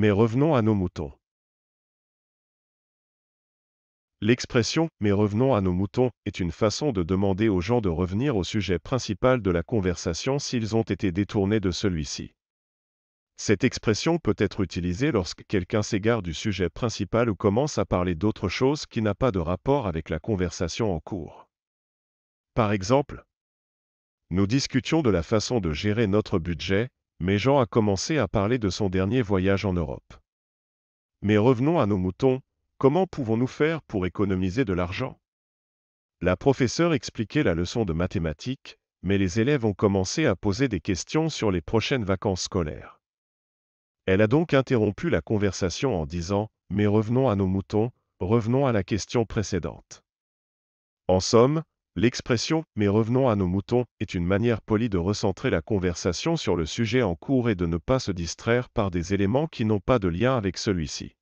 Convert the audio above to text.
Mais revenons à nos moutons. L'expression ⁇ Mais revenons à nos moutons ⁇ est une façon de demander aux gens de revenir au sujet principal de la conversation s'ils ont été détournés de celui-ci. Cette expression peut être utilisée lorsque quelqu'un s'égare du sujet principal ou commence à parler d'autre chose qui n'a pas de rapport avec la conversation en cours. Par exemple, nous discutions de la façon de gérer notre budget, mais Jean a commencé à parler de son dernier voyage en Europe. Mais revenons à nos moutons, comment pouvons-nous faire pour économiser de l'argent La professeure expliquait la leçon de mathématiques, mais les élèves ont commencé à poser des questions sur les prochaines vacances scolaires. Elle a donc interrompu la conversation en disant ⁇ Mais revenons à nos moutons, revenons à la question précédente. En somme, L'expression « mais revenons à nos moutons » est une manière polie de recentrer la conversation sur le sujet en cours et de ne pas se distraire par des éléments qui n'ont pas de lien avec celui-ci.